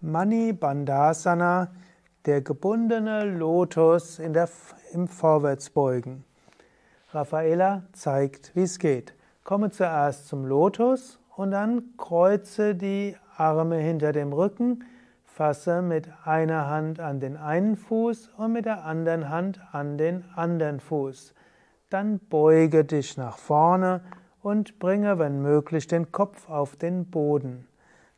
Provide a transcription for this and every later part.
Mani Bandhasana, der gebundene Lotus in der, im Vorwärtsbeugen. Raffaela zeigt, wie es geht. Komme zuerst zum Lotus und dann kreuze die Arme hinter dem Rücken, fasse mit einer Hand an den einen Fuß und mit der anderen Hand an den anderen Fuß. Dann beuge dich nach vorne und bringe, wenn möglich, den Kopf auf den Boden.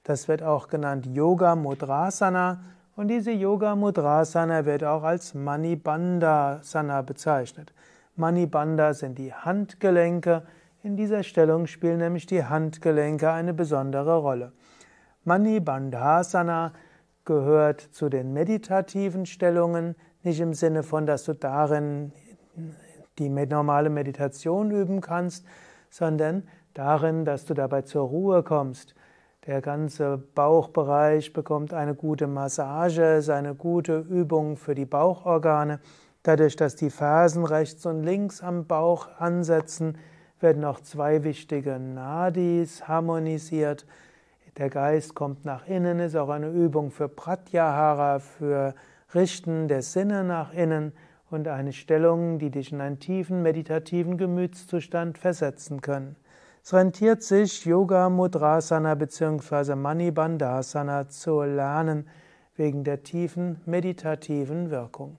Das wird auch genannt Yoga Mudrasana und diese Yoga Mudrasana wird auch als Manibandhasana bezeichnet. Manibandha sind die Handgelenke. In dieser Stellung spielen nämlich die Handgelenke eine besondere Rolle. Manibandhasana gehört zu den meditativen Stellungen, nicht im Sinne von, dass du darin die normale Meditation üben kannst, sondern darin, dass du dabei zur Ruhe kommst, der ganze Bauchbereich bekommt eine gute Massage, ist eine gute Übung für die Bauchorgane. Dadurch, dass die Fersen rechts und links am Bauch ansetzen, werden auch zwei wichtige Nadis harmonisiert. Der Geist kommt nach innen, ist auch eine Übung für Pratyahara, für Richten der Sinne nach innen und eine Stellung, die dich in einen tiefen meditativen Gemütszustand versetzen können. Es rentiert sich, Yoga Mudrasana bzw. Manibandhasana zu lernen, wegen der tiefen meditativen Wirkung.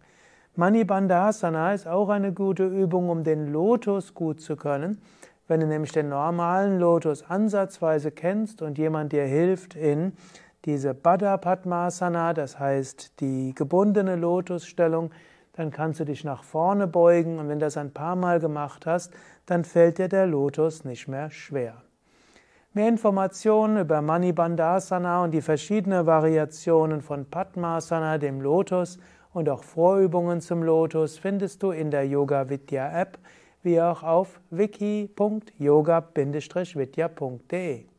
Manibandhasana ist auch eine gute Übung, um den Lotus gut zu können. Wenn du nämlich den normalen Lotus ansatzweise kennst und jemand dir hilft in diese Baddha Padmasana, das heißt die gebundene Lotusstellung, dann kannst du dich nach vorne beugen und wenn du das ein paar Mal gemacht hast, dann fällt dir der Lotus nicht mehr schwer. Mehr Informationen über Manibandhasana und die verschiedenen Variationen von Padmasana, dem Lotus und auch Vorübungen zum Lotus findest du in der Yoga Vidya App wie auch auf wiki.yoga-vidya.de.